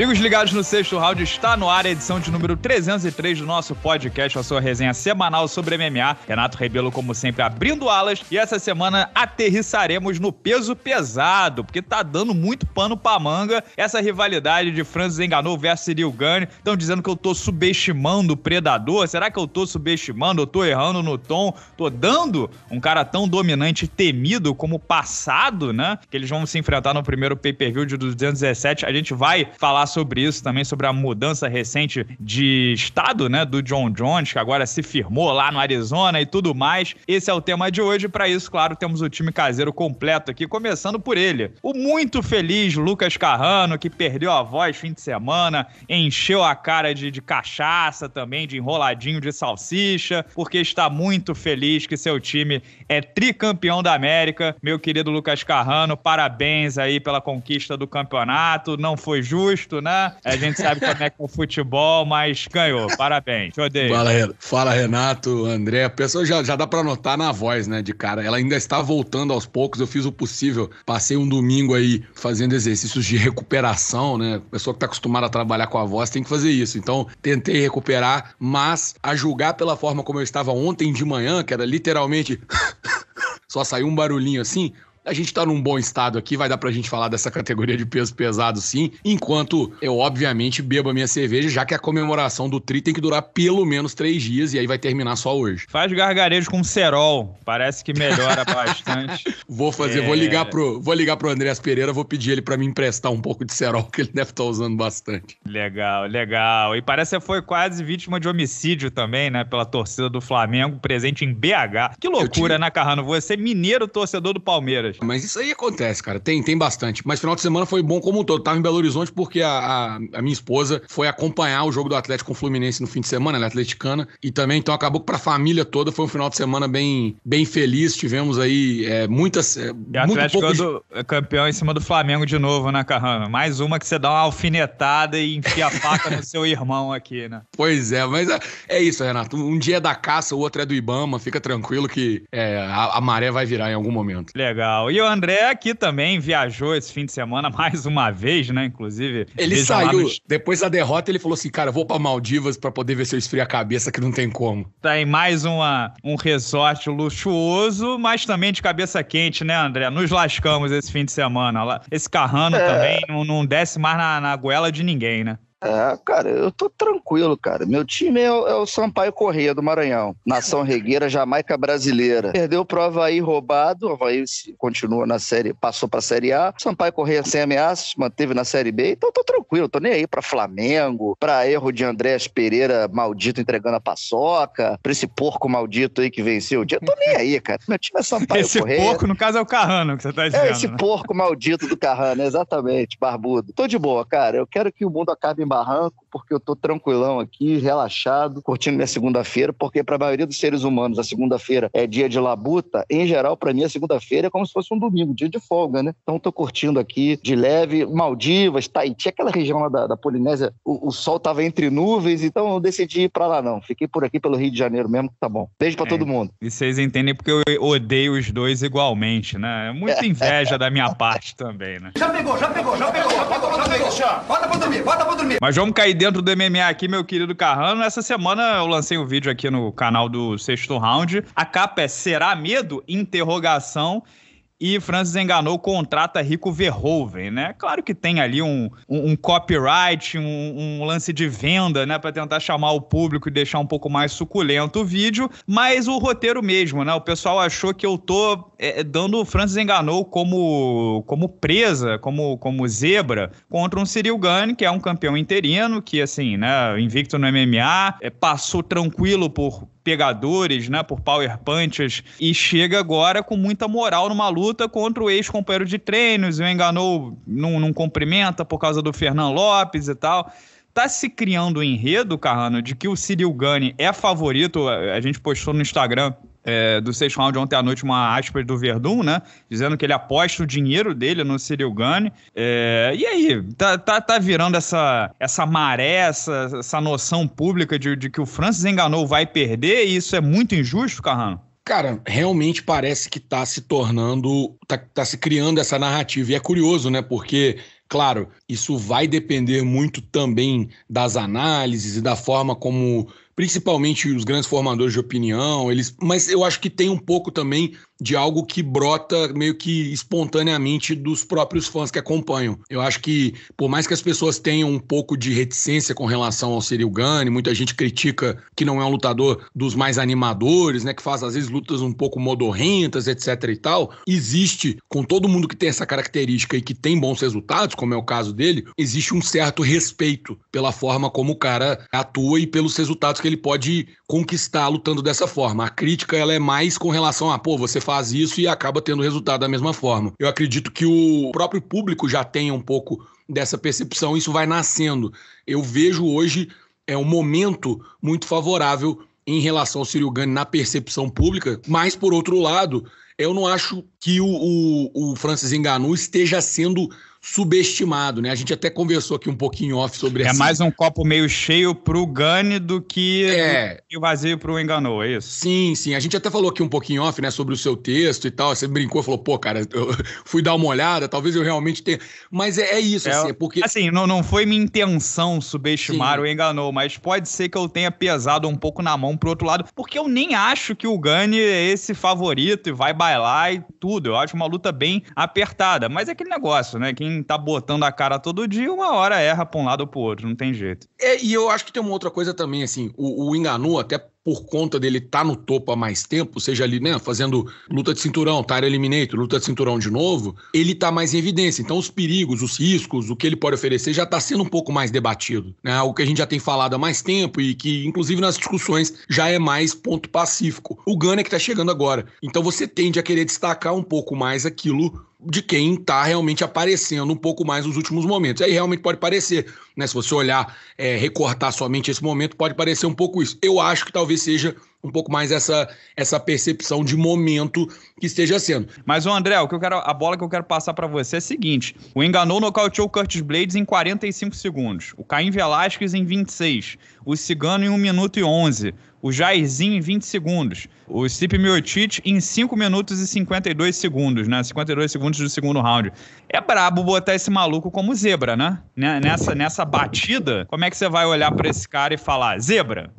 Amigos ligados no sexto round, está no ar a edição de número 303 do nosso podcast, a sua resenha semanal sobre MMA. Renato Rebelo, como sempre, abrindo alas. E essa semana aterrissaremos no peso pesado, porque tá dando muito pano pra manga essa rivalidade de Francis Enganou versus Cyril Estão dizendo que eu tô subestimando o Predador. Será que eu tô subestimando? Eu tô errando no tom? Tô dando um cara tão dominante e temido como o passado, né? Que eles vão se enfrentar no primeiro pay-per-view de 217. A gente vai falar sobre isso também, sobre a mudança recente de estado, né, do John Jones, que agora se firmou lá no Arizona e tudo mais. Esse é o tema de hoje. Para isso, claro, temos o time caseiro completo aqui, começando por ele, o muito feliz Lucas Carrano, que perdeu a voz fim de semana, encheu a cara de, de cachaça também, de enroladinho de salsicha, porque está muito feliz que seu time é tricampeão da América. Meu querido Lucas Carrano, parabéns aí pela conquista do campeonato. Não foi justo, né? A gente sabe como é que é o futebol, mas ganhou. Parabéns. Te odeio. Fala, fala Renato, André. A pessoa já, já dá pra notar na voz, né, de cara. Ela ainda está voltando aos poucos. Eu fiz o possível. Passei um domingo aí fazendo exercícios de recuperação, né? pessoa que tá acostumada a trabalhar com a voz tem que fazer isso. Então, tentei recuperar, mas a julgar pela forma como eu estava ontem de manhã, que era literalmente. só saiu um barulhinho assim, a gente está num bom estado aqui, vai dar para a gente falar dessa categoria de peso pesado sim, enquanto eu, obviamente, bebo a minha cerveja, já que a comemoração do Tri tem que durar pelo menos três dias e aí vai terminar só hoje. Faz gargarejo com cerol, parece que melhora bastante. vou fazer, é... vou ligar pro, vou ligar pro Andrés Pereira, vou pedir ele para me emprestar um pouco de cerol, que ele deve estar tá usando bastante. Legal, legal. E parece que foi quase vítima de homicídio também, né, pela torcida do Flamengo, presente em BH. Que loucura, te... né, Carrano? Você mineiro torcedor do Palmeiras. Palmeiras. Mas isso aí acontece, cara. Tem, tem bastante. Mas final de semana foi bom como um todo. Tava em Belo Horizonte porque a, a, a minha esposa foi acompanhar o jogo do Atlético com o Fluminense no fim de semana, ela é atleticana. E também, então, acabou que pra família toda foi um final de semana bem, bem feliz. Tivemos aí é, muitas. É, e Atlético pouco... do, campeão em cima do Flamengo de novo, né, Carrano? Mais uma que você dá uma alfinetada e enfia a faca no seu irmão aqui, né? Pois é, mas é, é, isso, Renato. Um dia é da caça, o outro é do Ibama. Fica tranquilo que é, a, a maré vai virar em algum momento. Legal legal. E o André aqui também viajou esse fim de semana mais uma vez, né? Inclusive. Ele saiu. Nos... Depois da derrota, ele falou assim: cara, vou para Maldivas para poder ver se eu esfrio a cabeça, que não tem como. Tá em mais uma, um resort luxuoso, mas também de cabeça quente, né, André? Nos lascamos esse fim de semana. Esse carrano é... também não, não desce mais na, na goela de ninguém, né? É, cara, eu tô tranquilo, cara. Meu time é, é o Sampaio Correia do Maranhão. Nação Regueira, Jamaica brasileira. Perdeu pro Havaí roubado. O Havaí continua na série, passou pra Série A. Sampaio Correia sem ameaças, manteve na Série B. Então tô tranquilo, tô nem aí pra Flamengo, pra erro de Andrés Pereira maldito entregando a paçoca, pra esse porco maldito aí que venceu o dia. Tô nem aí, cara. Meu time é Sampaio esse Correia. Esse porco, no caso, é o Carrano que você tá é dizendo. É esse né? porco maldito do Carrano, exatamente, barbudo. Tô de boa, cara. Eu quero que o mundo acabe barranco, porque eu tô tranquilão aqui, relaxado, curtindo minha segunda-feira, porque para a maioria dos seres humanos a segunda-feira é dia de labuta. Em geral, para mim, a segunda-feira é como se fosse um domingo, dia de folga, né? Então tô curtindo aqui de leve, Maldivas, Tahiti, aquela região lá da, da Polinésia, o, o sol tava entre nuvens, então eu decidi ir para lá não. Fiquei por aqui pelo Rio de Janeiro mesmo, que tá bom. Beijo para é, todo mundo. E vocês entendem porque eu odeio os dois igualmente, né? É muita inveja da minha parte também, né? Já pegou, já pegou, já pegou, já pegou, já pegou. Bota pra dormir, bota pra dormir. Mas vamos cair dentro do MMA aqui, meu querido Carrano. Essa semana eu lancei um vídeo aqui no canal do Sexto Round. A capa é Será Medo? Interrogação e Francis enganou contrata Rico Verhoeven, né? Claro que tem ali um, um, um copyright, um, um, lance de venda, né? Para tentar chamar o público e deixar um pouco mais suculento o vídeo, mas o roteiro mesmo, né? O pessoal achou que eu tô é, é dando Francis enganou como, como presa, como, como zebra contra um Cyril Gunn, que é um campeão interino, que assim, né? Invicto no MMA, é, passou tranquilo por pegadores, né, por power punches, e chega agora com muita moral numa luta contra o ex-companheiro de treinos, o enganou, não, não cumprimenta por causa do Fernando Lopes e tal. Tá se criando o um enredo, Carrano, de que o Cyril Gane é favorito. A gente postou no Instagram é, do Sexto Round ontem à noite uma aspas do Verdun, né? Dizendo que ele aposta o dinheiro dele no Cyril Gane. É, e aí, tá, tá, tá virando essa, essa maré, essa, essa noção pública de, de que o Francis enganou vai perder, e isso é muito injusto, Carrano? Cara, realmente parece que tá se tornando, tá, tá se criando essa narrativa. E é curioso, né? Porque Claro, isso vai depender muito também das análises e da forma como, principalmente os grandes formadores de opinião, eles. Mas eu acho que tem um pouco também de algo que brota meio que espontaneamente dos próprios fãs que acompanham. Eu acho que, por mais que as pessoas tenham um pouco de reticência com relação ao Cyril Gane, muita gente critica que não é um lutador dos mais animadores, né, que faz às vezes lutas um pouco modorrentas, etc e tal, existe, com todo mundo que tem essa característica e que tem bons resultados, como é o caso dele, existe um certo respeito pela forma como o cara atua e pelos resultados que ele pode conquistar lutando dessa forma. A crítica, ela é mais com relação a, pô, você faz isso e acaba tendo resultado da mesma forma. Eu acredito que o próprio público já tenha um pouco dessa percepção, isso vai nascendo. Eu vejo hoje é um momento muito favorável em relação ao Ciro Gani na percepção pública, mas por outro lado, eu não acho que o, o, o Francis Enganu esteja sendo subestimado, né? A gente até conversou aqui um pouquinho off sobre isso. É assim. mais um copo meio cheio pro Gane do que é. o vazio pro Enganou, é isso? Sim, sim. A gente até falou aqui um pouquinho off, né, sobre o seu texto e tal. Você brincou, falou, pô, cara, eu fui dar uma olhada, talvez eu realmente tenha. Mas é, é isso, é, assim, é porque. Assim, não, não foi minha intenção subestimar sim. o Enganou, mas pode ser que eu tenha pesado um pouco na mão pro outro lado, porque eu nem acho que o Gane é esse favorito e vai bailar e tudo. Eu acho uma luta bem apertada. Mas é aquele negócio, né? Quem quem tá botando a cara todo dia, uma hora erra pra um lado ou pro outro, não tem jeito. É, e eu acho que tem uma outra coisa também, assim, o, o até por conta dele estar tá no topo há mais tempo, seja ali, né, fazendo luta de cinturão, Tire Eliminator, luta de cinturão de novo, ele tá mais em evidência. Então, os perigos, os riscos, o que ele pode oferecer já tá sendo um pouco mais debatido, né? O que a gente já tem falado há mais tempo e que, inclusive, nas discussões já é mais ponto pacífico. O Gana é que tá chegando agora. Então, você tende a querer destacar um pouco mais aquilo de quem está realmente aparecendo um pouco mais nos últimos momentos. Aí realmente pode parecer, né? Se você olhar, é, recortar somente esse momento, pode parecer um pouco isso. Eu acho que talvez seja um pouco mais essa, essa percepção de momento que esteja sendo. Mas, o André, o que eu quero, a bola que eu quero passar para você é a seguinte: o Enganou nocauteou o Curtis Blades em 45 segundos, o Caim Velasquez em 26, o Cigano em 1 minuto e 11, o Jairzinho em 20 segundos o Stipe Miocic em 5 minutos e 52 segundos, né? 52 segundos do segundo round. É brabo botar esse maluco como zebra, né? né? Nessa, nessa batida, como é que você vai olhar para esse cara e falar zebra?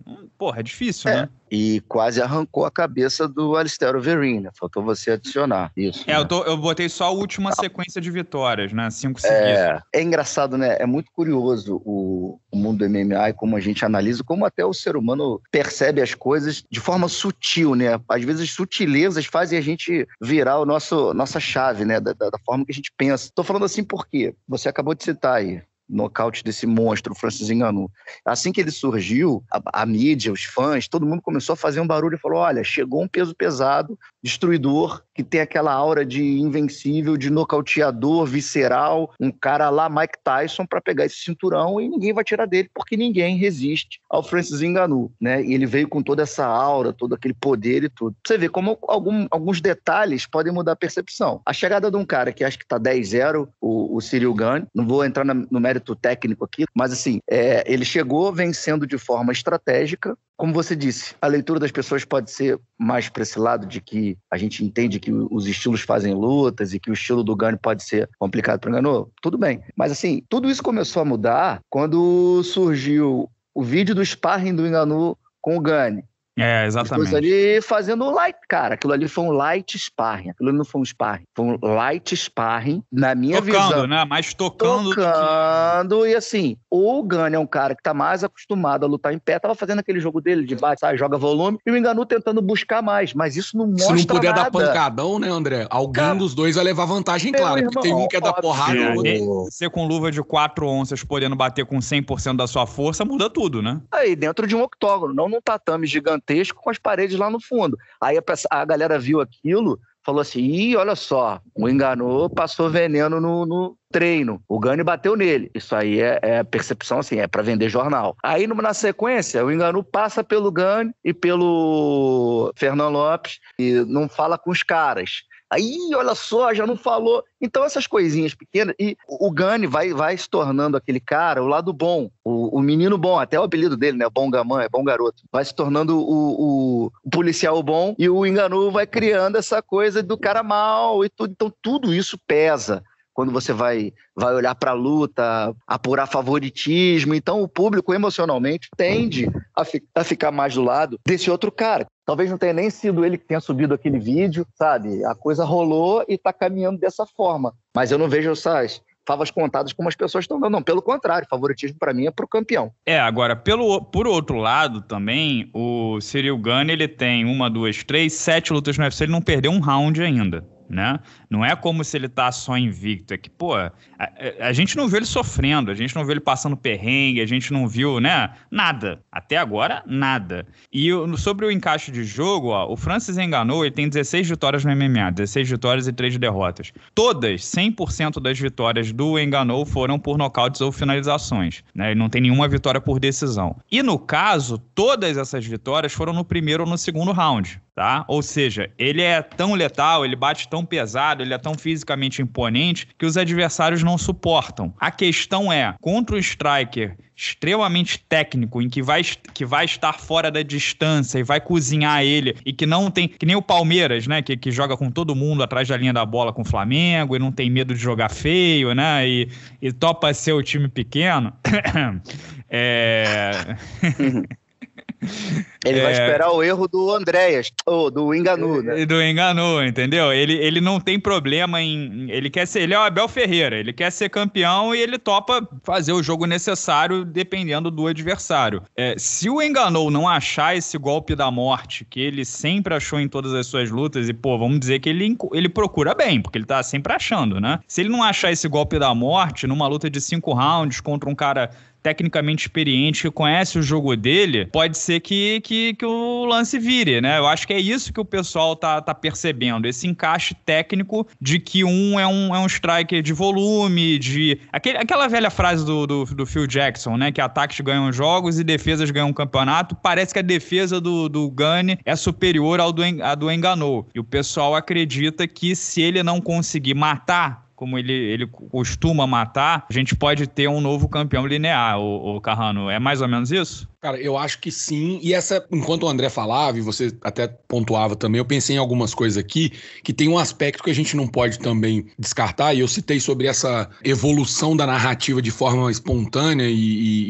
porra, é difícil, é. né? E quase arrancou a cabeça do Alistair Overeem, né? Faltou você adicionar isso. É, né? eu, tô, eu botei só a última ah. sequência de vitórias, né? Cinco é, seguidas. É, é engraçado, né? É muito curioso o, o mundo do MMA e como a gente analisa, como até o ser humano percebe as coisas de forma sutil, né? Às vezes sutilezas fazem a gente virar o nosso nossa chave, né? Da, da, da forma que a gente pensa. Tô falando assim porque você acabou de citar aí nocaute desse monstro, Francis Ngannou. Assim que ele surgiu, a, a, mídia, os fãs, todo mundo começou a fazer um barulho e falou: olha, chegou um peso pesado, destruidor, que tem aquela aura de invencível, de nocauteador, visceral, um cara lá, Mike Tyson, para pegar esse cinturão e ninguém vai tirar dele, porque ninguém resiste ao Francis Ngannou, né? E ele veio com toda essa aura, todo aquele poder e tudo. Você vê como algum, alguns detalhes podem mudar a percepção. A chegada de um cara que acho que tá 10-0, o, o Cyril Gane, não vou entrar na, no mérito mérito técnico aqui, mas assim, é, ele chegou vencendo de forma estratégica. Como você disse, a leitura das pessoas pode ser mais para esse lado de que a gente entende que os estilos fazem lutas e que o estilo do Gani pode ser complicado para o Tudo bem. Mas assim, tudo isso começou a mudar quando surgiu o vídeo do sparring do Enganu com o Gani. É, exatamente. Depois ali fazendo um light, cara. Aquilo ali foi um light sparring. Aquilo não foi um sparring. Foi um light sparring, na minha tocando, visão. Né, tocando, né? Mais tocando. Tocando. Que... E assim, o Gane é um cara que tá mais acostumado a lutar em pé. Tava fazendo aquele jogo dele de bate, joga volume. E o Enganu tentando buscar mais. Mas isso não mostra. Se não puder nada. dar pancadão, né, André? Alguém cara, dos dois vai levar vantagem, claro. Irmão, porque tem um que é dar porrada. É, você com luva de quatro onças podendo bater com 100% da sua força, muda tudo, né? Aí, dentro de um octógono, não num tatame gigante gigantesco com as paredes lá no fundo. Aí a, a galera viu aquilo, falou assim: Ih, olha só, o enganou, passou veneno no, no treino. O Gani bateu nele. Isso aí é, é percepção, assim, é para vender jornal. Aí, na sequência, o enganou, passa pelo Gani e pelo Fernando Lopes e não fala com os caras. Aí, olha só, já não falou. Então, essas coisinhas pequenas. E o Gani vai, vai se tornando aquele cara, o lado bom, o, o menino bom, até o apelido dele, né? bom gamã, é bom garoto. Vai se tornando o, o, o policial bom e o Enganu vai criando essa coisa do cara mal e tudo. Então, tudo isso pesa quando você vai, vai olhar para a luta, apurar favoritismo. Então, o público emocionalmente tende a, fi, a, ficar mais do lado desse outro cara. Talvez não tenha nem sido ele que tenha subido aquele vídeo, sabe? A coisa rolou e está caminhando dessa forma. Mas eu não vejo essas favas contadas como as pessoas estão dando. Não, pelo contrário, favoritismo para mim é para o campeão. É, agora, pelo, por outro lado também, o Cyril Gunn, ele tem uma, duas, três, sete lutas no UFC, ele não perdeu um round ainda. Né? Não é como se ele tá só invicto. É que, pô, a, a gente não viu ele sofrendo, a gente não viu ele passando perrengue, a gente não viu, né? Nada. Até agora, nada. E sobre o encaixe de jogo, ó, o Francis enganou, ele tem 16 vitórias no MMA, 16 vitórias e 3 derrotas. Todas, 100% das vitórias do enganou foram por nocautes ou finalizações. Né? Ele não tem nenhuma vitória por decisão. E no caso, todas essas vitórias foram no primeiro ou no segundo round, tá? Ou seja, ele é tão letal, ele bate tão pesado, pesado, ele é tão fisicamente imponente que os adversários não suportam. A questão é, contra o striker extremamente técnico, em que vai, que vai estar fora da distância e vai cozinhar ele, e que não tem. Que nem o Palmeiras, né? Que, que joga com todo mundo atrás da linha da bola com o Flamengo e não tem medo de jogar feio, né? E, e topa ser o time pequeno. é. Uhum. Ele é... vai esperar o erro do Andréas, ou do Enganu, né? Do Enganu, entendeu? Ele, ele não tem problema em. Ele quer ser. Ele é o Abel Ferreira, ele quer ser campeão e ele topa fazer o jogo necessário dependendo do adversário. É, se o Enganu não achar esse golpe da morte que ele sempre achou em todas as suas lutas, e pô, vamos dizer que ele, ele procura bem, porque ele tá sempre achando, né? Se ele não achar esse golpe da morte numa luta de cinco rounds contra um cara tecnicamente experiente, que conhece o jogo dele, pode ser que, que, que o lance vire, né? Eu acho que é isso que o pessoal tá, tá percebendo, esse encaixe técnico de que um é um, é um striker de volume, de... Aquele, aquela velha frase do, do, do Phil Jackson, né? Que ataques ganham jogos e defesas ganham campeonato. Parece que a defesa do, do Gane é superior ao do, a do Enganou. E o pessoal acredita que se ele não conseguir matar como ele, ele costuma matar, a gente pode ter um novo campeão linear, o, o Carrano. É mais ou menos isso? Cara, eu acho que sim. E essa, enquanto o André falava, e você até pontuava também, eu pensei em algumas coisas aqui que tem um aspecto que a gente não pode também descartar, e eu citei sobre essa evolução da narrativa de forma espontânea e,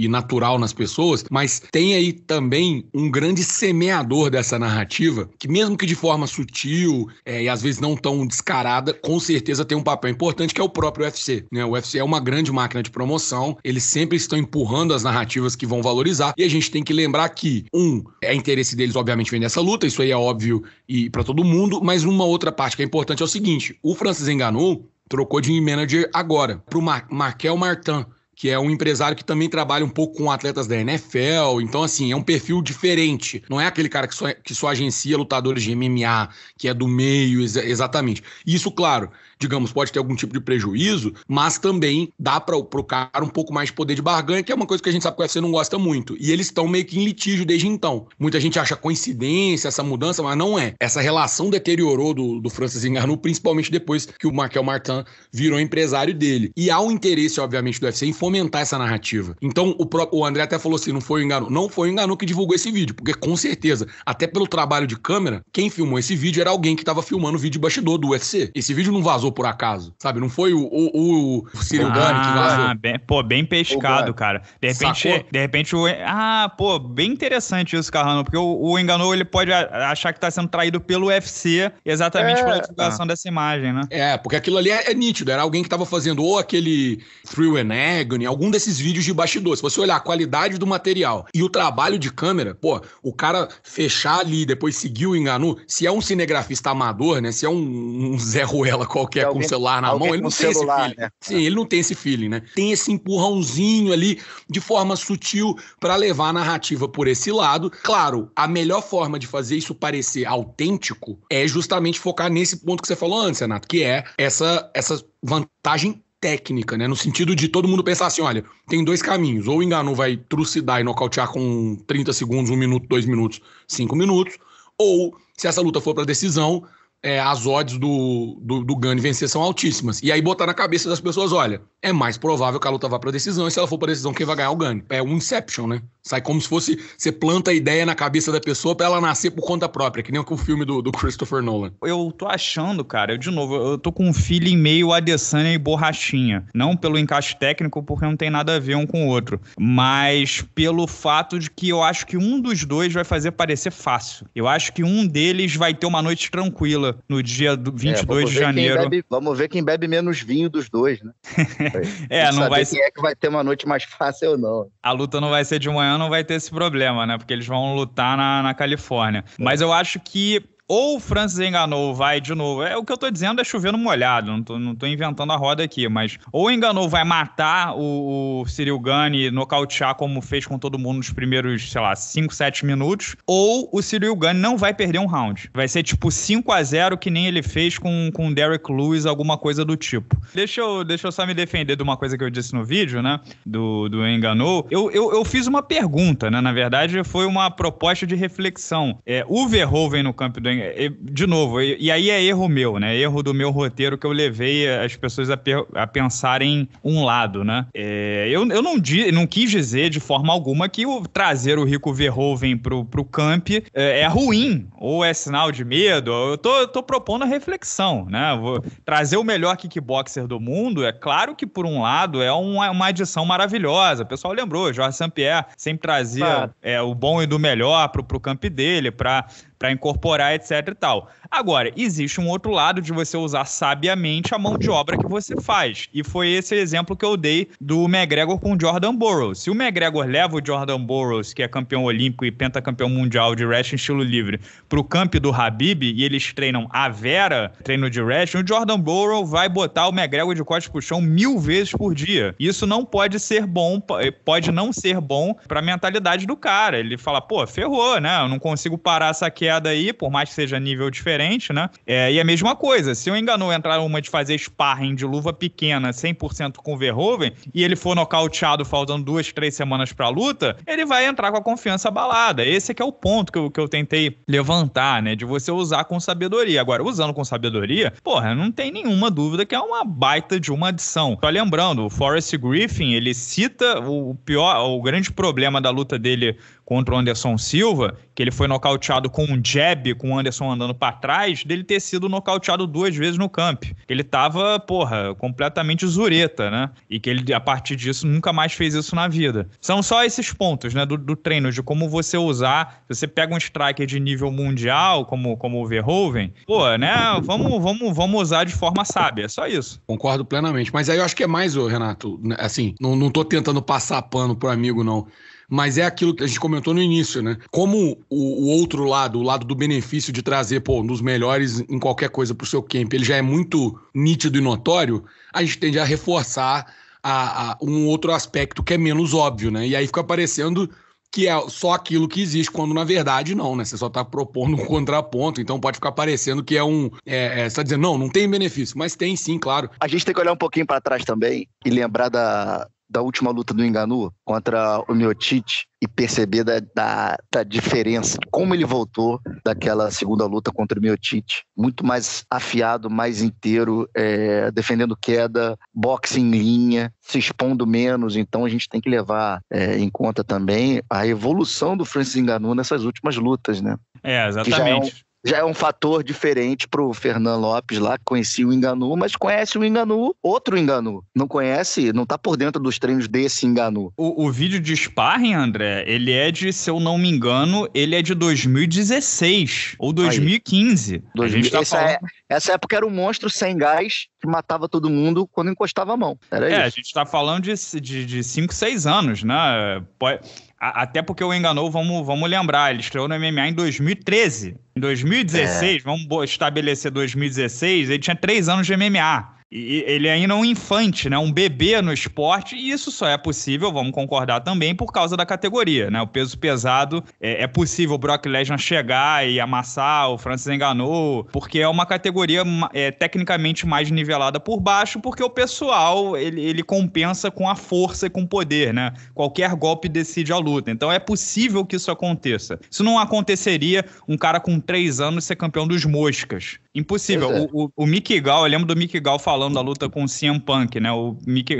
e, e natural nas pessoas, mas tem aí também um grande semeador dessa narrativa, que mesmo que de forma sutil é, e às vezes não tão descarada, com certeza tem um papel importante que é o próprio UFC. Né? O UFC é uma grande máquina de promoção, eles sempre estão empurrando as narrativas que vão valorizar, e a gente gente tem que lembrar que, um, é interesse deles, obviamente, vender essa luta, isso aí é óbvio e para todo mundo, mas uma outra parte que é importante é o seguinte: o Francis Enganou trocou de manager agora para o Mar Markel Martin que é um empresário que também trabalha um pouco com atletas da NFL. Então, assim, é um perfil diferente. Não é aquele cara que só, é, que só agencia lutadores de MMA, que é do meio, ex exatamente. Isso, claro, digamos, pode ter algum tipo de prejuízo, mas também dá para o cara um pouco mais de poder de barganha, que é uma coisa que a gente sabe que o UFC não gosta muito. E eles estão meio que em litígio desde então. Muita gente acha coincidência essa mudança, mas não é. Essa relação deteriorou do, do Francis Ngannou, principalmente depois que o Markel Martin virou empresário dele. E há um interesse, obviamente, do UFC em fomentar essa narrativa. Então, o, próprio, o André até falou assim, não foi o Ngannou. Não foi o Ngannou que divulgou esse vídeo, porque com certeza, até pelo trabalho de câmera, quem filmou esse vídeo era alguém que estava filmando o vídeo bastidor do UFC. Esse vídeo não vazou vazou por acaso, sabe? Não foi o, o, o Ciro ah, que vazou. Bem, pô, bem pescado, cara. De repente, de repente o. Ah, pô, bem interessante isso, Carrano, porque o, o enganou ele pode achar que tá sendo traído pelo UFC exatamente é, pela divulgação ah. dessa imagem, né? É, porque aquilo ali é, é, nítido. Era alguém que tava fazendo ou aquele Thrill and Agony, algum desses vídeos de bastidor. Se você olhar a qualidade do material e o trabalho de câmera, pô, o cara fechar ali e depois seguir o enganu, se é um cinegrafista amador, né? Se é um, um Zé Ruela qualquer é alguém, com o celular na mão, ele não tem celular, esse feeling. Né? Sim, ele não tem esse feeling, né? Tem esse empurrãozinho ali de forma sutil para levar a narrativa por esse lado. Claro, a melhor forma de fazer isso parecer autêntico é justamente focar nesse ponto que você falou antes, Renato, que é essa, essa vantagem técnica, né? No sentido de todo mundo pensar assim: olha, tem dois caminhos. Ou o Enganu vai trucidar e nocautear com 30 segundos, um minuto, dois minutos, cinco minutos. Ou, se essa luta for para decisão, é, as odds do, do, do Gani vencer são altíssimas. E aí botar na cabeça das pessoas, olha, é mais provável que a luta vá para decisão, e se ela for para decisão, quem vai ganhar é o Gani. É um inception, né? Sai como se fosse, você planta a ideia na cabeça da pessoa para ela nascer por conta própria, que nem o filme do, do Christopher Nolan. Eu tô achando, cara, eu, de novo, eu tô com um feeling meio Adesanya e Borrachinha. Não pelo encaixe técnico, porque não tem nada a ver um com o outro, mas pelo fato de que eu acho que um dos dois vai fazer parecer fácil. Eu acho que um deles vai ter uma noite tranquila, no dia 22 é, de janeiro. Bebe, vamos ver quem bebe menos vinho dos dois, né? é, não saber vai ser. Quem é que vai ter uma noite mais fácil ou não? A luta não vai ser de manhã, não vai ter esse problema, né? Porque eles vão lutar na, na Califórnia. É. Mas eu acho que ou o Francis enganou, vai de novo. É o que eu tô dizendo é chovendo molhado, não tô, não tô inventando a roda aqui, mas ou enganou, vai matar o, o Cyril Gane nocautear como fez com todo mundo nos primeiros, sei lá, 5, 7 minutos, ou o Cyril Gane não vai perder um round. Vai ser tipo 5 a 0 que nem ele fez com com Derek Lewis, alguma coisa do tipo. Deixa eu, deixa eu só me defender de uma coisa que eu disse no vídeo, né? Do, do enganou. Eu, eu, eu fiz uma pergunta, né? Na verdade, foi uma proposta de reflexão. É, o Verhoeven no campo do é, é, de novo, e aí é erro meu, né? Erro do meu roteiro que eu levei as pessoas a, a pensarem um lado, né? É, eu eu não, di, não quis dizer de forma alguma que o, trazer o Rico Verhoeven pro, pro camp é, é ruim, ou é sinal de medo. Eu tô, eu tô propondo a reflexão, né? Vou trazer o melhor kickboxer do mundo, é claro que por um lado é uma, uma adição maravilhosa. O pessoal lembrou, Jorge Saint-Pierre sempre trazia é, o bom e do melhor pro, pro camp dele, pra para incorporar, etc e tal. Agora, existe um outro lado de você usar sabiamente a mão de obra que você faz. E foi esse exemplo que eu dei do McGregor com o Jordan Burroughs. Se o McGregor leva o Jordan Burroughs, que é campeão olímpico e pentacampeão mundial de wrestling estilo livre, pro camp do Habib e eles treinam a Vera, treino de wrestling, o Jordan Burroughs vai botar o McGregor de corte pro chão mil vezes por dia. Isso não pode ser bom, eh, pode não ser bom pra mentalidade do cara. Ele fala, pô, ferrou, né? Eu não consigo parar essa queda aí, por mais que seja nível diferente, né? É, e é a mesma coisa, se o enganou entrar uma de fazer sparring de luva pequena 100% com o Verhoeven e ele for nocauteado faltando duas, três semanas pra luta, ele vai entrar com a confiança abalada. Esse é que é o ponto que eu, que eu tentei levantar, né? De você usar com sabedoria. Agora, usando com sabedoria, porra, não tem nenhuma dúvida que é uma baita de uma adição. Só lembrando, o Forrest Griffin, ele cita o pior, o grande problema da luta dele contra o Anderson Silva, que ele foi nocauteado com um jab, com o Anderson andando para trás, dele ter sido nocauteado duas vezes no camp. Ele tava, porra, completamente zureta, né? E que ele, a partir disso, nunca mais fez isso na vida. São só esses pontos, né, do, do treino, de como você usar. Você pega um striker de nível mundial, como, como o Verhoeven, pô, né, vamos, vamos, vamos usar de forma sábia, é só isso. Concordo plenamente, mas aí eu acho que é mais, o Renato, né, assim, não, não tô tentando passar pano pro amigo, não. Mas é aquilo que a gente comentou no início, né? Como o, o outro lado, o lado do benefício de trazer, pô, um dos melhores em qualquer coisa para o seu camp, ele já é muito nítido e notório, a gente tende a reforçar a, a um outro aspecto que é menos óbvio, né? E aí fica parecendo que é só aquilo que existe, quando na verdade não, né? Você só está propondo um contraponto, então pode ficar parecendo que é um. É, é, você tá dizendo, não, não tem benefício, mas tem sim, claro. A gente tem que olhar um pouquinho para trás também e lembrar da, da última luta do Enganu contra o Miotite e perceber da, da, da, diferença, como ele voltou daquela segunda luta contra o Miotite. Muito mais afiado, mais inteiro, é, defendendo queda, boxe em linha, se expondo menos. Então a gente tem que levar é, em conta também a evolução do Francis Enganu nessas últimas lutas, né? É, é exatamente já é um fator diferente para o Fernando Lopes lá, que conhecia o Enganu, mas conhece o Enganu, outro Enganu. Não conhece, não tá por dentro dos treinos desse Enganu. O, o vídeo de sparring, André, ele é de, se eu não me engano, ele é de 2016 ou 2015. 2015. tá essa, é, falando... é, essa época era um monstro sem gás, que matava todo mundo quando encostava a mão. Era é, isso. a gente está falando de 5, de, 6 anos, né? Pode... É, até porque o Enganou, vamos, vamos lembrar, ele estreou no MMA em 2013. Em 2016, é. vamos estabelecer 2016, ele tinha três anos de MMA. E ele é ainda é um infante, né? Um bebê no esporte, e isso só é possível, vamos concordar também, por causa da categoria, né? O peso pesado é, é possível o Brock Lesnar chegar e amassar, o Francis enganou, porque é uma categoria é, tecnicamente mais nivelada por baixo, porque o pessoal ele, ele compensa com a força e com o poder, né? Qualquer golpe decide a luta. Então é possível que isso aconteça. Isso não aconteceria um cara com três anos ser campeão dos moscas. Impossível. É. O, o, o Gal, eu lembro do Mick Gal falando falando da luta com o CM Punk, né? O Mick,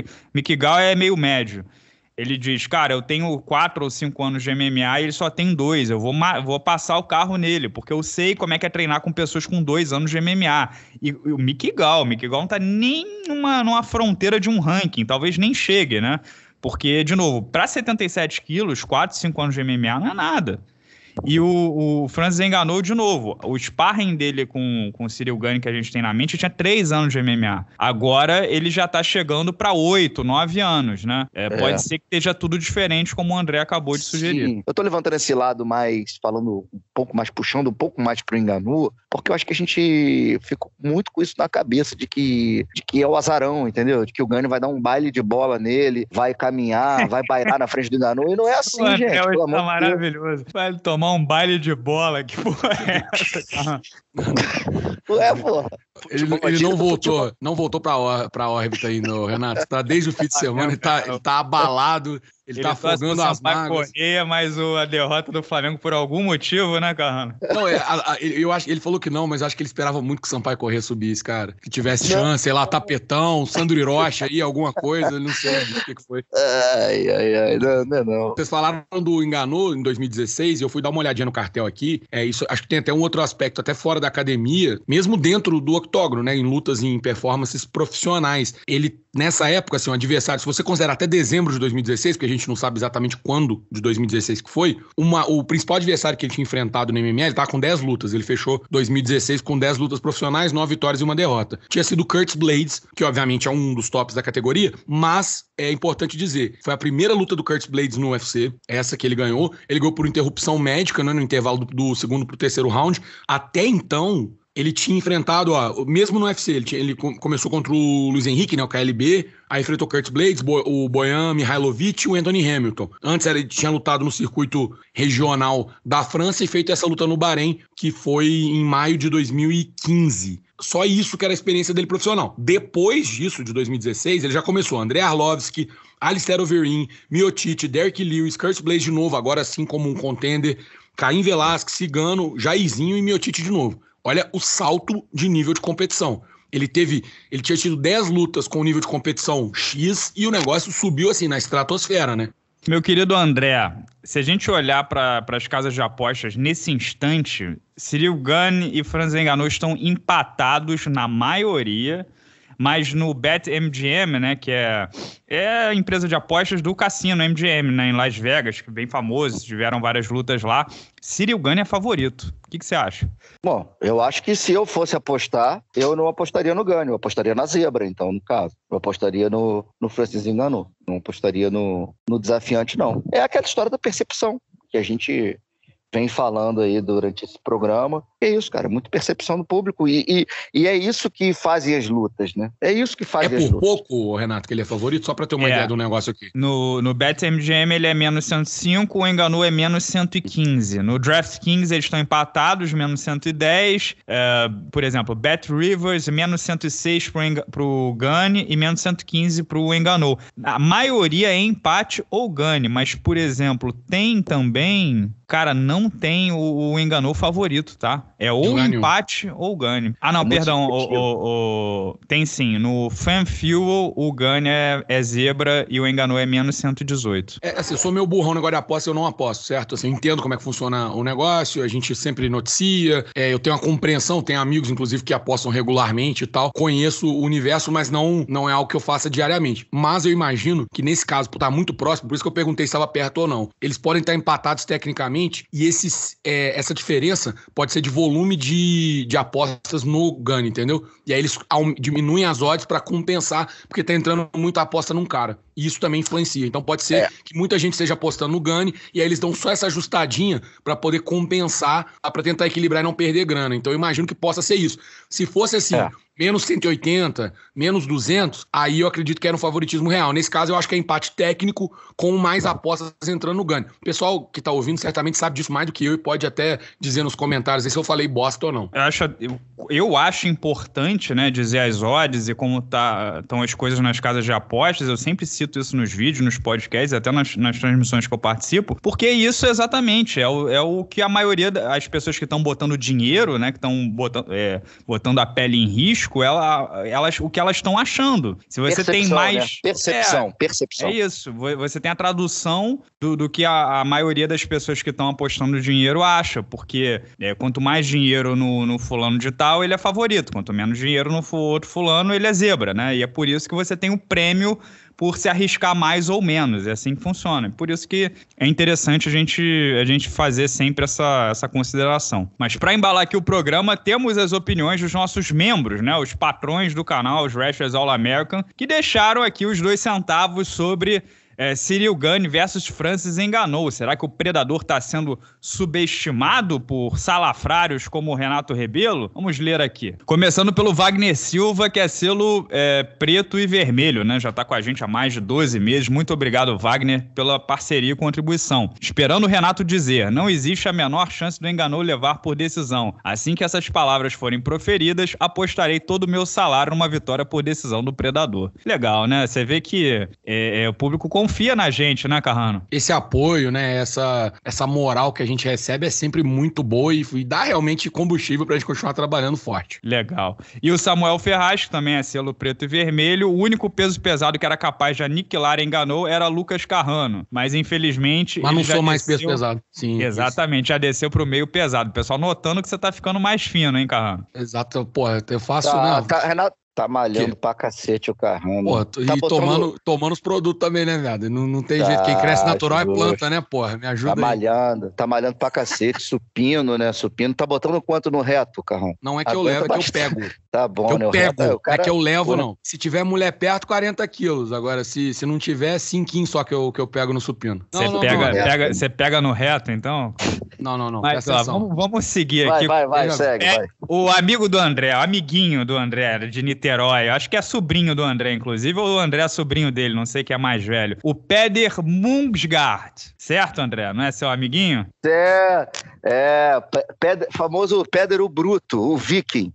é meio médio. Ele diz, cara, eu tenho quatro ou cinco anos de MMA e ele só tem dois. Eu vou, vou passar o carro nele, porque eu sei como é que é treinar com pessoas com dois anos de MMA. E, e o Mick Gall, o Mick não tá nem numa, numa fronteira de um ranking, talvez nem chegue, né? Porque, de novo, para 77 quilos, 4, 5 anos de MMA não é nada. E o, o Francis enganou de novo. O sparring dele com, com o Cyril Gane que a gente tem na mente tinha três anos de MMA. Agora ele já tá chegando para oito, nove anos, né? É, é. Pode ser que esteja tudo diferente, como o André acabou de Sim. sugerir. Eu tô levantando esse lado mais, falando um pouco mais, puxando um pouco mais pro enganu, porque eu acho que a gente ficou muito com isso na cabeça de que, de que é o azarão, entendeu? De que o Gane vai dar um baile de bola nele, vai caminhar, vai bailar na frente do enganu. E não é assim, o gente. Pelo tá amor tá maravilhoso. Vai tomar tomar um baile de bola. Que porra é essa? Ué, Ele, tipo, ele não voltou, tipo, não voltou pra, or, pra órbita ainda, Renato. Tá desde o fim de ah, semana, ele tá, ele tá abalado ele, ele tá afogando as mágoas. Correr, mas o, a derrota do Flamengo por algum motivo, né, Carrano? Não, é, a, a, eu acho, ele falou que não, mas acho que ele esperava muito que o Sampaio Correr subisse, cara. Que tivesse não. chance, sei lá, tapetão, Sandro Hirocha aí, alguma coisa, não sei o que, que, foi. Ai, ai, ai, não, não, é não. Vocês falaram do Enganou em 2016, e eu fui dar uma olhadinha no cartel aqui. É isso, acho que tem até um outro aspecto, até fora da academia, mesmo dentro do octógono, né, em lutas e em performances profissionais. Ele, nessa época, assim, um adversário, se você considerar até dezembro de 2016, porque a gente não sabe exatamente quando, de 2016 que foi, uma, o principal adversário que ele tinha enfrentado no MMA, ele tá com 10 lutas, ele fechou 2016 com 10 lutas profissionais, 9 vitórias e uma derrota. Tinha sido Curtis Blades, que obviamente é um dos tops da categoria, mas é importante dizer, foi a primeira luta do Curtis Blades no UFC, essa que ele ganhou, ele ganhou por interrupção médica, né, no intervalo do, do segundo pro terceiro round. Até então, ele tinha enfrentado, ó, mesmo no UFC, ele, tinha, ele começou contra o Luiz Henrique, né, o KLB, aí enfrentou Curtis Blades, Bo, o Boyan Mihailovic e o Anthony Hamilton. Antes ele tinha lutado no circuito regional da França e feito essa luta no Bahrein, que foi em maio de 2015. Só isso que era a experiência dele profissional. Depois disso, de 2016, ele já começou André Arlovski, Alistair Overeem, Miotic, Derek Lewis, Curtis Blades de novo, agora sim como um contender, Caim Velasquez, Cigano, Jairzinho e Miotic de novo. Olha o salto de nível de competição. Ele teve, ele tinha tido 10 lutas com o nível de competição X e o negócio subiu assim na estratosfera, né? Meu querido André, se a gente olhar para as casas de apostas nesse instante, Cyril Gane e Franz Engano estão empatados na maioria mas no BetMGM, né, que é, é a empresa de apostas do cassino MGM, né, em Las Vegas, que é bem famoso, tiveram várias lutas lá. Cyril Gane é favorito. O que, você acha? Bom, eu acho que se eu fosse apostar, eu não apostaria no Gane, eu apostaria na Zebra, então, no caso. Eu apostaria no, no Francis Engano, não apostaria no, no desafiante, não. É aquela história da percepção que a gente vem falando aí durante esse programa. É isso, cara, muita percepção do público. E, e, e é isso que fazem as lutas, né? É isso que fazem é as lutas. É por pouco, Renato, que ele é favorito, só para ter uma é. ideia do negócio aqui. No, no BetMGM ele é menos 105, o Enganu é menos 115. No DraftKings eles estão empatados, menos 110. É, por exemplo, Bet Rivers, menos 106 pro, Enga, pro Gane e menos 115 pro Enganu. A maioria é empate ou Gane, mas, por exemplo, tem também cara, não tem o, o enganou favorito, tá? É ou Ganho. empate ou ganho. Ah, não, é perdão. O, o, o, tem sim. No Fan Fuel, o ganho é, é zebra e o enganou é menos 118. É, assim, eu sou meu burrão no negócio de aposta, eu não aposto, certo? Assim, entendo como é que funciona o negócio, a gente sempre noticia. É, eu tenho uma compreensão, tenho amigos, inclusive, que apostam regularmente e tal. Conheço o universo, mas não, não é algo que eu faça diariamente. Mas eu imagino que nesse caso, por estar muito próximo, por isso que eu perguntei se estava perto ou não. Eles podem estar empatados tecnicamente diferente e esses, é, essa diferença pode ser de volume de, de apostas no GAN, entendeu? E aí eles diminuem as odds para compensar, porque tá entrando muita aposta num cara. E isso também influencia. Então pode ser é. que muita gente esteja apostando no GAN e aí eles dão só essa ajustadinha para poder compensar, para tentar equilibrar e não perder grana. Então eu imagino que possa ser isso. Se fosse assim, é menos 180, menos 200, aí eu acredito que era um favoritismo real. Nesse caso, eu acho que é empate técnico com mais apostas entrando no ganho. O pessoal que está ouvindo certamente sabe disso mais do que eu e pode até dizer nos comentários se eu falei bosta ou não. Eu acho, eu, eu acho importante, né, dizer as odds e como tá, estão as coisas nas casas de apostas. Eu sempre cito isso nos vídeos, nos podcasts, até nas, nas transmissões que eu participo, porque isso exatamente é o, é o que a maioria das pessoas que estão botando dinheiro, né, que estão botando, é, botando a pele em risco, ela, elas, o que elas estão achando. Se você percepção, tem né? mais. Né? Percepção, é, percepção. É isso. Você tem a tradução do, do que a, a maioria das pessoas que estão apostando dinheiro acha, porque é, quanto mais dinheiro no, no fulano de tal, ele é favorito. Quanto menos dinheiro no outro fulano, ele é zebra, né? E é por isso que você tem o prêmio por se arriscar mais ou menos. É assim que funciona. Por isso que é interessante a gente, a gente fazer sempre essa, essa consideração. Mas para embalar aqui o programa, temos as opiniões dos nossos membros, né? Os patrões do canal, os Rashers All American, que deixaram aqui os dois centavos sobre é, Cyril versus Francis enganou. Será que o Predador está sendo subestimado por salafrários como o Renato Rebelo? Vamos ler aqui. Começando pelo Wagner Silva, que é selo é, preto e vermelho, né? Já está com a gente há mais de 12 meses. Muito obrigado, Wagner, pela parceria e contribuição. Esperando o Renato dizer, não existe a menor chance do enganou levar por decisão. Assim que essas palavras forem proferidas, apostarei todo o meu salário numa vitória por decisão do Predador. Legal, né? Você vê que é, é o público confia na gente, né, Carrano? Esse apoio, né, essa, essa moral que a gente recebe é sempre muito boa e, e dá realmente combustível para a gente continuar trabalhando forte. Legal. E o Samuel Ferraz, que também é selo preto e vermelho, o único peso pesado que era capaz de aniquilar enganou era Lucas Carrano. Mas infelizmente. Mas não sou mais peso pesado. Sim. Exatamente, isso. já desceu pro meio pesado. O pessoal notando que você tá ficando mais fino, hein, Carrano? Exato, pô, eu faço. Tá, né? tá, Renato, Tá malhando que... pra cacete o carrão. Pô, tá e botando... tomando, tomando os produtos também, né, viado? Não, não tem tá, jeito. Quem cresce natural é planta, né, porra? Me tá ajuda. Tá aí. malhando, tá malhando pra cacete, supino, né? Supino. Tá botando quanto no reto, carrão? Não é que Aguenta eu levo, é que eu pego. Tá bom, é que eu né? pego. Reto, é é cara... É que eu levo, não. Se tiver mulher perto, 40 quilos. Agora, se, se não tiver, 5 que eu, que eu pego no supino. Você pega, pega, pega no reto, então? Não, não, não. Mas, ó, vamos, vamos, seguir vai, aqui. Vai, vai, é, segue, é, vai. O amigo do André, amiguinho do André, de Niterói, acho que é sobrinho do André, inclusive, ou o André é sobrinho dele, não sei que é mais velho. O Peder Mungsgaard. Certo, André? Não é seu amiguinho? É, é Peder, famoso Peder o Bruto, o Viking.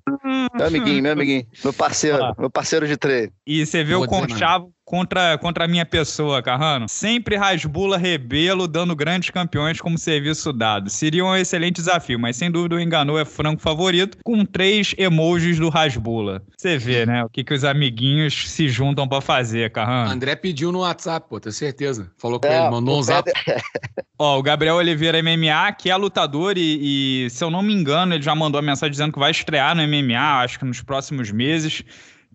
meu amiguinho, meu amiguinho. Meu parceiro, ah. meu parceiro de treino. E você vê o conchavo né? contra, contra a minha pessoa, Carrano. Sempre Rasbula Rebelo dando grandes campeões como serviço dado. Seria um excelente desafio, mas sem dúvida o Enganou é franco favorito, com três emojis do Rasbula. Você vê, né? O que, que os amiguinhos se juntam para fazer, Carrano. André pediu no WhatsApp, pô, tenho certeza. Falou com é, ele, mandou um zap. Ó, o Gabriel Oliveira MMA, que é lutador e, e, se eu não me engano, ele já mandou a mensagem dizendo que vai estrear no MMA, acho que nos próximos meses.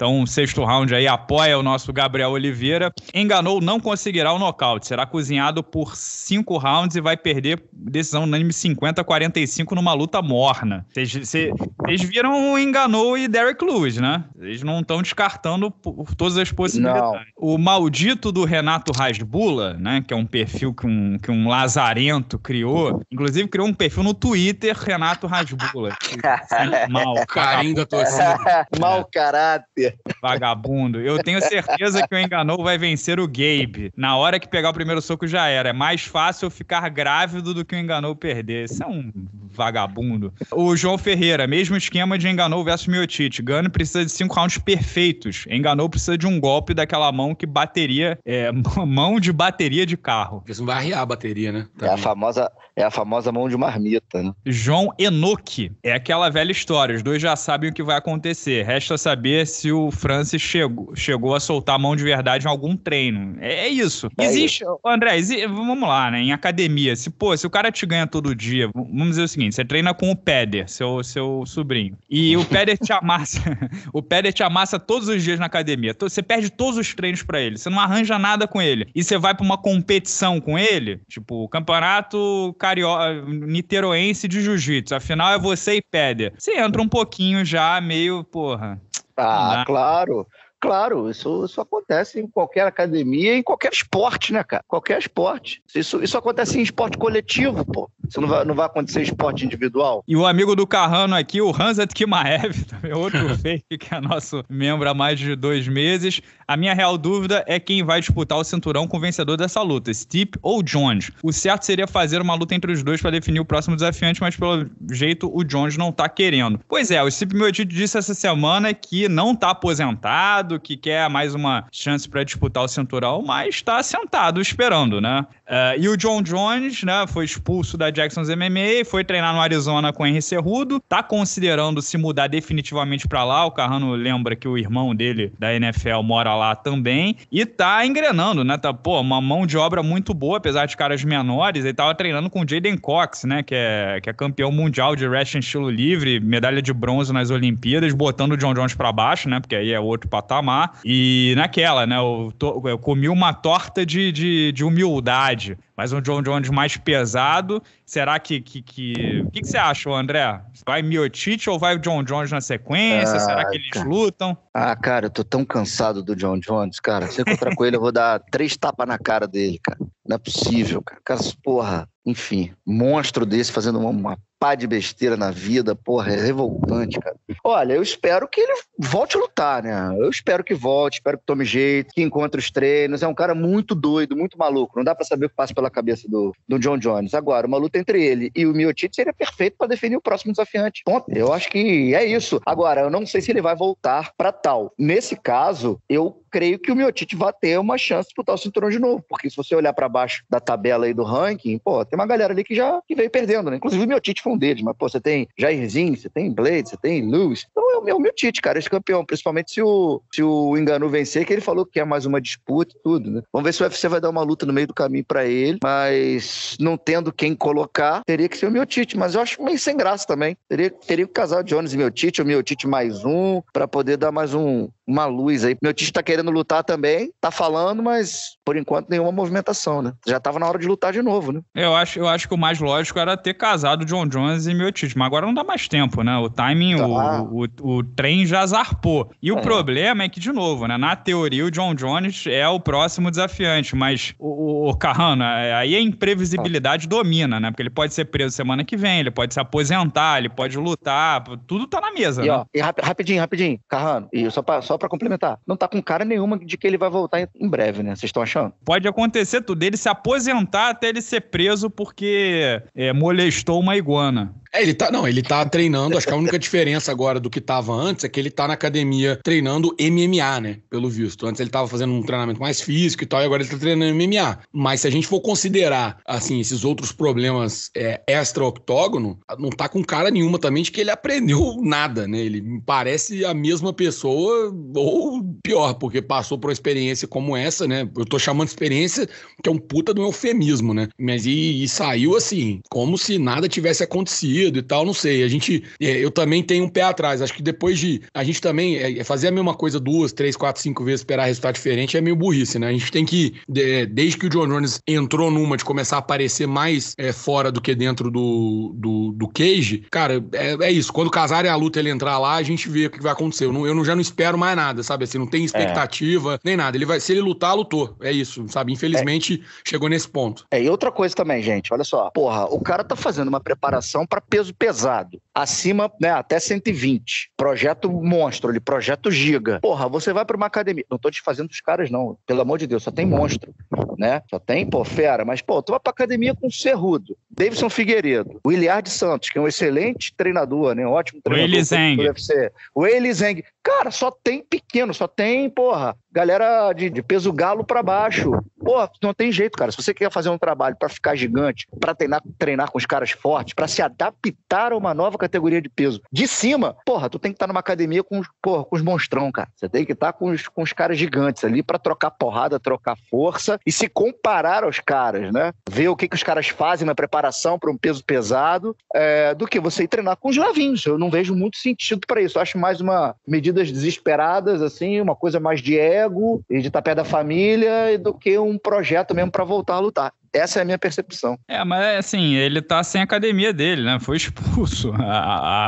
Então, sexto round aí apoia o nosso Gabriel Oliveira. Enganou, não conseguirá o nocaute. Será cozinhado por cinco rounds e vai perder decisão unânime 50-45 numa luta morna. Vocês viram o Enganou e Derek Lewis, né? Eles não estão descartando todas as possibilidades. Não. O maldito do Renato Rasbula, né? Que é um perfil que um, que um lazarento criou. Inclusive, criou um perfil no Twitter, Renato Rasbula. mal. Carinho da torcida. Mal caráter. Vagabundo. Eu tenho certeza que o enganou vai vencer o Gabe. Na hora que pegar o primeiro soco já era. É mais fácil ficar grávido do que o enganou perder. Isso é um vagabundo. O João Ferreira, mesmo esquema de enganou versus Miotite. Gano precisa de cinco rounds perfeitos. Enganou precisa de um golpe daquela mão que bateria. É, mão de bateria de carro. Isso vai arriar a bateria, né? É a famosa é a famosa mão de marmita, né? João Enoque. É aquela velha história. Os dois já sabem o que vai acontecer. Resta saber se o o Francis chegou, chegou a soltar a mão de verdade em algum treino. É, é isso. É existe, isso. André, exi, vamos lá, né? Em academia, se, pô, se o cara te ganha todo dia, vamos dizer o seguinte: você treina com o Peder, seu, seu sobrinho, e o Peder te amassa. o Peder te amassa todos os dias na academia. Você perde todos os treinos para ele, você não arranja nada com ele. E você vai para uma competição com ele, tipo, o campeonato carioca niteroense de jiu-jitsu. Afinal, é você e Peder. Você entra um pouquinho já, meio, porra. Ah, né? claro. Claro, isso, isso acontece em qualquer academia, em qualquer esporte, né, cara? Qualquer esporte. Isso, isso acontece em esporte coletivo, pô. Isso não vai, não vai acontecer esporte individual. E o amigo do Carrano aqui, o Hanset Kimaev, também outro fake, que é nosso membro há mais de dois meses. A minha real dúvida é quem vai disputar o cinturão com o vencedor dessa luta, Steve ou Jones. O certo seria fazer uma luta entre os dois para definir o próximo desafiante, mas pelo jeito o Jones não tá querendo. Pois é, o Steve Miotito disse essa semana que não tá aposentado, que quer mais uma chance para disputar o cinturão, mas tá sentado esperando, né? Uh, e o John Jones, né, foi expulso da Jackson's MMA, foi treinar no Arizona com o Henry Cerrudo, tá considerando se mudar definitivamente para lá. O Carrano lembra que o irmão dele da NFL mora lá também e tá engrenando, né? Tá, pô, uma mão de obra muito boa, apesar de caras menores. Ele tava treinando com o Jaden Cox, né? Que é, que é campeão mundial de wrestling estilo livre, medalha de bronze nas Olimpíadas, botando o John Jones para baixo, né? Porque aí é outro patamar. E naquela, né? Eu, eu é, comi uma torta de, de, de humildade mas um John Jones mais pesado. Será que. O que, que... que, que você acha, André? Vai Miotite ou vai o John Jones na sequência? Ah, Será que eles cara... lutam? Ah, cara, eu tô tão cansado do John Jones, cara. Se eu encontrar com ele, eu vou dar três tapas na cara dele, cara. Não é possível, cara. Cara, porra, enfim, monstro desse fazendo uma, uma pá de besteira na vida, porra, é revoltante, cara. Olha, eu espero que ele volte a lutar, né? Eu espero que volte, espero que tome jeito, que encontre os treinos. É um cara muito doido, muito maluco. Não dá para saber o que passa pela cabeça do, do John Jones. Agora, uma luta entre ele e o Miotite seria perfeito para definir o próximo desafiante. Ponto. Eu acho que é isso. Agora, eu não sei se ele vai voltar para tal. Nesse caso, eu creio que o Miotite vai ter uma chance de disputar o cinturão de novo, porque se você olhar para baixo da tabela aí do ranking, pô, tem uma galera ali que já que veio perdendo, né? Inclusive o Miotite foi deles, mas pô, você tem Jairzinho, você tem Blade, você tem Lewis. Então é o meu, meu Tite, cara, esse campeão, principalmente se o, se o Enganu vencer, que ele falou que é mais uma disputa e tudo, né? Vamos ver se o UFC vai dar uma luta no meio do caminho para ele, mas não tendo quem colocar, teria que ser o meu Tite, mas eu acho meio sem graça também. Teria, teria que casar o Jones e meu Tite, o meu Tite mais um, para poder dar mais um, uma luz aí. Meu Tite tá querendo lutar também, tá falando, mas por enquanto, nenhuma movimentação, né? Já estava na hora de lutar de novo, né? Eu acho, eu acho que o mais lógico era ter casado John Jones e Miotic, mas agora não dá mais tempo, né? O timing, tá. o, o, o, trem já zarpou. E é. o problema é que, de novo, né? Na teoria, o John Jones é o próximo desafiante, mas o, o, Carrano, é, aí a imprevisibilidade domina, né? Porque ele pode ser preso semana que vem, ele pode se aposentar, ele pode lutar, tudo tá na mesa, e, né? Ó, e rap rapidinho, rapidinho, Carrano, e só para só pra complementar, não tá com cara nenhuma de que ele vai voltar em, em breve, né? Vocês estão achando Pode acontecer tudo. Ele se aposentar até ele ser preso porque é, molestou uma iguana. É, ele tá, não, ele tá treinando, acho que a única diferença agora do que tava antes é que ele tá na academia treinando MMA, né, pelo visto. Antes ele tava fazendo um treinamento mais físico e tal, e agora ele tá treinando MMA. Mas se a gente for considerar, assim, esses outros problemas é, extra-octógono, não tá com cara nenhuma também de que ele aprendeu nada, né? Ele parece a mesma pessoa, ou pior, porque passou por uma experiência como essa, né? Eu tô chamando de experiência, que é um puta do eufemismo, né? Mas e, e saiu assim, como se nada tivesse acontecido e tal, não sei. A gente, é, eu também tenho um pé atrás. Acho que depois de a gente também é, é fazer a mesma coisa duas, três, quatro, cinco vezes, esperar resultado diferente é meio burrice, né? A gente tem que, é, desde que o John Jones entrou numa de começar a aparecer mais é, fora do que dentro do, do, do cage, cara, é, isso. Quando casar é a luta ele entrar lá, a gente vê o que vai acontecer. Eu, não, eu não, já não espero mais nada, sabe? Assim, não tem expectativa nem nada. Ele vai, se ele lutar, lutou. É isso, sabe? Infelizmente chegou nesse ponto. É, e outra coisa também, gente, olha só. Porra, o cara tá fazendo uma preparação para peso pesado, acima, né, até 120. Projeto monstro, ele projeto giga. Porra, você vai para uma academia. Não tô desfazendo os caras, não. Pelo amor de Deus, só tem monstro, né? Só tem, pô, fera. Mas, pô, tu vai pra academia com Cerrudo, Davidson Figueiredo, o Iliard Santos, que é um excelente treinador, né? Um ótimo treinador. O Eli Zeng. O Eli Zeng. Cara, só tem pequeno, só tem, porra, galera de, de peso galo para baixo. Pô, não tem jeito, cara. Se você quer fazer um trabalho para ficar gigante, para treinar, treinar com os caras fortes, para se adaptar a uma nova categoria de peso de cima, porra, tu tem que estar tá numa academia com, porra, com os monstrão, cara. Você tem que estar tá com os, com os caras gigantes ali para trocar porrada, trocar força e se comparar aos caras, né? Ver o que, que os caras fazem na preparação para um peso pesado, é, do que você ir treinar com os levinhos. Eu não vejo muito sentido para isso. Eu acho mais uma medidas desesperadas, assim, uma coisa mais dieta ego e de estar perto da família do que um projeto mesmo para voltar a lutar. Essa é a minha percepção. É, mas é assim, ele tá sem a academia dele, né? Foi expulso. A,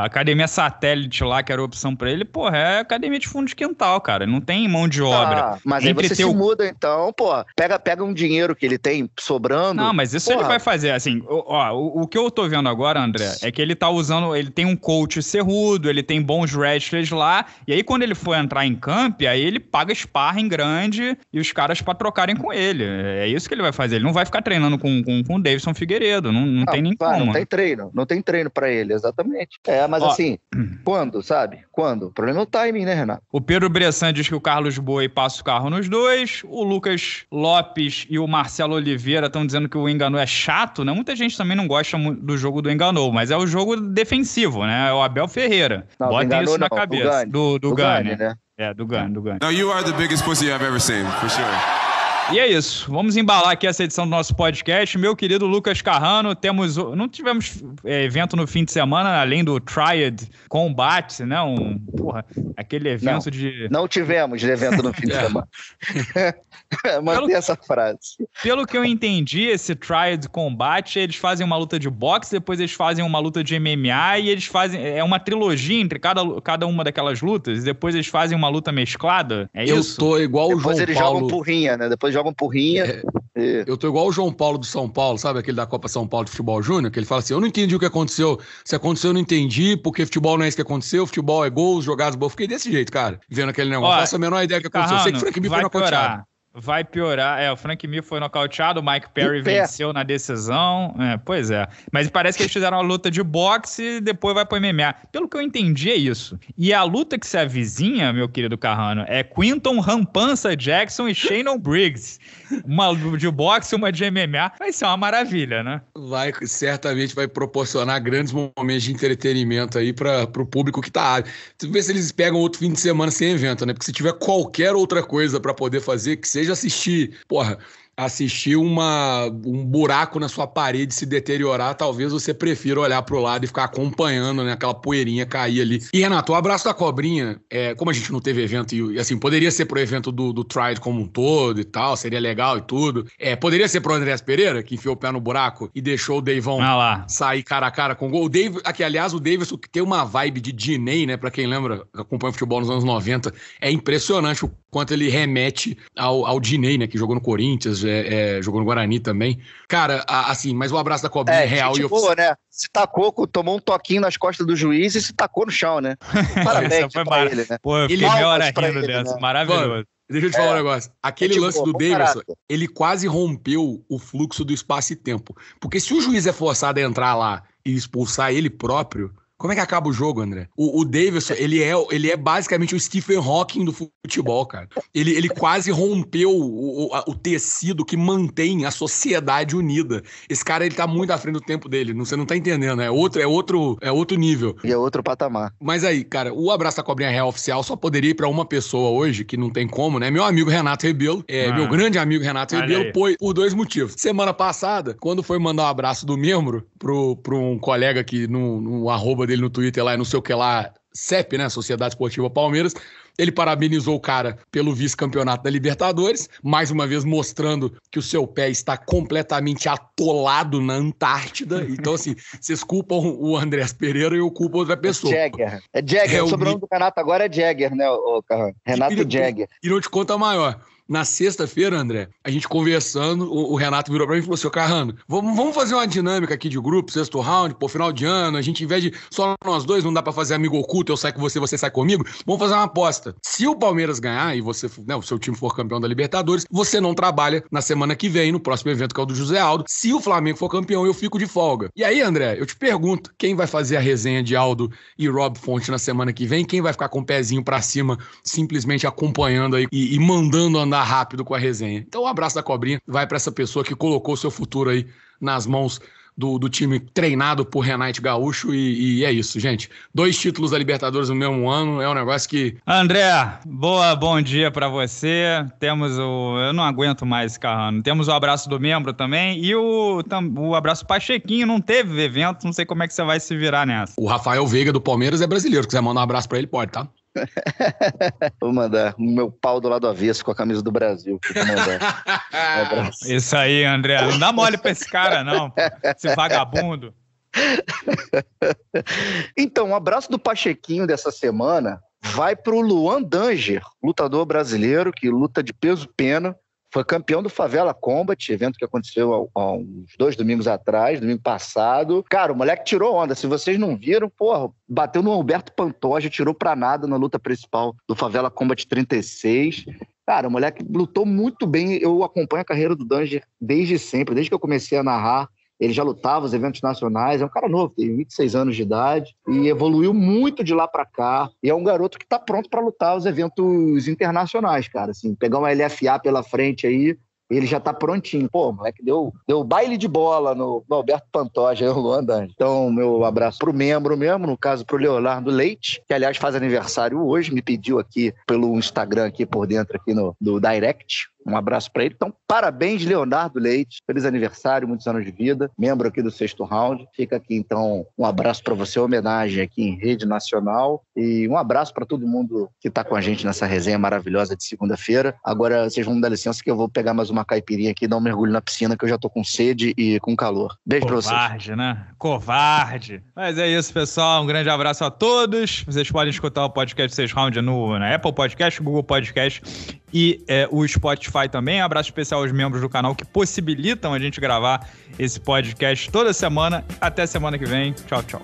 a academia satélite lá, que era a opção para ele, porra, é academia de fundo de quintal, cara. Não tem mão de obra. Ah, mas Entre aí você teu... se muda, então, pô. Pega, pega um dinheiro que ele tem sobrando. Não, mas isso porra. ele vai fazer, assim. Ó, o, o, que eu tô vendo agora, André, é que ele tá usando. Ele tem um coach serrudo, ele tem bons wrestlers lá. E aí, quando ele for entrar em camp, aí ele paga sparring grande e os caras pra trocarem com ele. É isso que ele vai fazer. Ele não vai ficar treinando treinando com, com, com o Davidson Figueiredo. Não, não, ah, não tem nem né? claro, como. Não tem treino. Não tem treino para ele, exatamente. É, mas Ó, assim, quando, sabe? Quando? O problema é o timing, né, Renato? O Pedro Bressan diz que o Carlos Boi passa o carro nos dois. O Lucas Lopes e o Marcelo Oliveira estão dizendo que o Enganou é chato, né? Muita gente também não gosta do jogo do Enganou, mas é o jogo defensivo, né? É o Abel Ferreira. Não, Bota enganou, isso na não, cabeça. Do Gani. Do, do, do Gane, né? É, do Gane, do Gane. Now you are the biggest pussy I've ever seen, for sure. E é isso. Vamos embalar aqui essa edição do nosso podcast. Meu querido Lucas Carrano, temos não tivemos é, evento no fim de semana, além do Triad Combate, né? Um, porra, aquele evento não, de. Não tivemos evento no fim de é. semana. Mantenha essa frase. Pelo que eu entendi, esse Triad Combate, eles fazem uma luta de boxe, depois eles fazem uma luta de MMA e eles fazem. É uma trilogia entre cada, cada uma daquelas lutas, e depois eles fazem uma luta mesclada. É eu isso? tô igual depois o João Paulo. Depois eles jogam porrinha, né? Depois jogam porrinha. É. Eu tô igual o João Paulo do São Paulo, sabe? Aquele da Copa São Paulo de Futebol Júnior, que ele fala assim: eu não entendi o que aconteceu. Se aconteceu, eu não entendi, porque futebol não é isso que aconteceu, futebol é gols, jogadas boas. Fiquei desse jeito, cara, vendo aquele negócio. Olha, Faço é a menor ideia do que aconteceu. Carrano, Sei que Frank Bico foi na vai piorar. É, o Frank Mir foi nocauteado, o Mike Perry venceu na decisão. É, pois é. Mas parece que eles fizeram uma luta de boxe e depois vai pro MMA. Pelo que eu entendi, é isso. E a luta que se avizinha, meu querido Carrano, é Quinton Rampança Jackson e Shannon Briggs. Uma de boxe, uma de MMA. Vai ser uma maravilha, né? Vai, certamente vai proporcionar grandes momentos de entretenimento aí para pro público que tá ávido. Vê se eles pegam outro fim de semana sem evento, né? Porque se tiver qualquer outra coisa para poder fazer, que seja de assistir, porra, assistir uma, um buraco na sua parede se deteriorar, talvez você prefira olhar para o lado e ficar acompanhando né, aquela poeirinha cair ali. E, Renato, o abraço da cobrinha, é, como a gente não teve evento, e assim, poderia ser pro evento do, do Tried como um todo e tal, seria legal e tudo. É, poderia ser pro Andrés Pereira, que enfiou o pé no buraco e deixou o Deivão ah sair cara a cara com gol. O Dave, aqui, aliás, o Davidson que tem uma vibe de Diney, né? Para quem lembra, acompanha o futebol nos anos 90, é impressionante o quanto ele remete ao, ao Diney, né? Que jogou no Corinthians, é, é, jogou no Guarani também. Cara, a, assim, mas o abraço da cobrinha é, real gente e boa, né? Se tacou, tomou um toquinho nas costas do juiz e se tacou no chão, né? Parabéns foi pra mar... ele, né? Pô, eu rindo ele, dessa, né? maravilhoso. Deixa eu te falar um é. negócio. Aquele tipo, lance do Davidson, ele quase rompeu o fluxo do espaço e tempo. Porque se o juiz é forçado a entrar lá e expulsar ele próprio, como é que acaba o jogo, André? O, o Davidson, ele é, ele é basicamente o Stephen Hawking do futebol, cara. Ele, ele quase rompeu o, o, o tecido que mantém a sociedade unida. Esse cara, ele tá muito à frente do tempo dele. Não, você não tá entendendo. É outro, é outro, é outro nível. E é outro patamar. Mas aí, cara, o Abraço da Cobrinha Real Oficial só poderia ir pra uma pessoa hoje, que não tem como, né? Meu amigo Renato Rebelo, é, ah. meu grande amigo Renato Rebelo, foi por dois motivos. Semana passada, quando foi mandar um abraço do membro pro, pro um colega que no, no arroba dele dele no Twitter lá, é não sei o que lá, CEP, né? Sociedade Esportiva Palmeiras. Ele parabenizou o cara pelo vice-campeonato da Libertadores, mais uma vez mostrando que o seu pé está completamente atolado na Antártida. Então, assim, vocês culpam o Andrés Pereira e eu culpo outra pessoa. É Jagger. É Jagger. É o sobrenome do Renato agora é Jagger, né, o Renato e, Jagger. E não te conta maior. Na sexta-feira, André, a gente conversando, o, o Renato virou pra mim e falou assim: Carrano, vamos, vamos fazer uma dinâmica aqui de grupo, sexto round, pô, final de ano, a gente, em vez de só nós dois, não dá pra fazer amigo oculto, eu saio com você, você sai comigo, vamos fazer uma aposta. Se o Palmeiras ganhar e você, né, o seu time for campeão da Libertadores, você não trabalha na semana que vem, no próximo evento que é o do José Aldo. Se o Flamengo for campeão, eu fico de folga. E aí, André, eu te pergunto: quem vai fazer a resenha de Aldo e Rob Fonte na semana que vem? Quem vai ficar com o pezinho pra cima, simplesmente acompanhando aí e, e mandando andar? andar rápido com a resenha. Então, o um abraço da cobrinha vai para essa pessoa que colocou seu futuro aí nas mãos do, do time treinado por Renate Gaúcho e, e, é isso, gente. Dois títulos da Libertadores no mesmo ano é um negócio que. André, boa, bom dia para você. Temos o. Eu não aguento mais, Carrano. Temos o abraço do membro também e o, o abraço Pachequinho. Não teve evento, não sei como é que você vai se virar nessa. O Rafael Veiga do Palmeiras é brasileiro. Se quiser mandar um abraço para ele, pode, tá? Vou mandar meu pau do lado avesso com a camisa do Brasil. Um Isso aí, André. Não dá mole pra esse cara, não. Esse vagabundo. Então, um abraço do Pachequinho dessa semana vai pro Luan Danger, lutador brasileiro que luta de peso pena foi campeão do Favela Combat, evento que aconteceu há, uns dois domingos atrás, domingo passado. Cara, o moleque tirou onda. Se vocês não viram, porra, bateu no Roberto Pantoja, tirou pra nada na luta principal do Favela Combat 36. Cara, o moleque lutou muito bem. Eu acompanho a carreira do Danger desde sempre, desde que eu comecei a narrar ele já lutava os eventos nacionais, é um cara novo, tem 26 anos de idade e evoluiu muito de lá para cá. E é um garoto que está pronto para lutar os eventos internacionais, cara. Assim, pegar uma LFA pela frente aí, ele já tá prontinho. Pô, moleque, deu, deu baile de bola no, no Alberto Pantoja e no Luandan. Então, meu abraço pro membro mesmo, no caso pro Leonardo Leite, que aliás faz aniversário hoje, me pediu aqui pelo Instagram aqui por dentro aqui no do direct. Um abraço para ele. Então, parabéns, Leonardo Leite. Feliz aniversário, muitos anos de vida. Membro aqui do sexto round. Fica aqui, então, um abraço para você, homenagem aqui em Rede Nacional. E um abraço para todo mundo que está com a gente nessa resenha maravilhosa de segunda-feira. Agora, vocês vão me dar licença que eu vou pegar mais uma caipirinha aqui e dar um mergulho na piscina, que eu já tô com sede e com calor. Beijo Covarde, vocês. Covarde, né? Covarde. Mas é isso, pessoal. Um grande abraço a todos. Vocês podem escutar o podcast Sexto Round no, na Apple Podcast, Google Podcast e é, o Spotify. Spotify também. Um abraço especial aos membros do canal que possibilitam a gente gravar esse podcast toda semana. Até semana que vem. Tchau, tchau.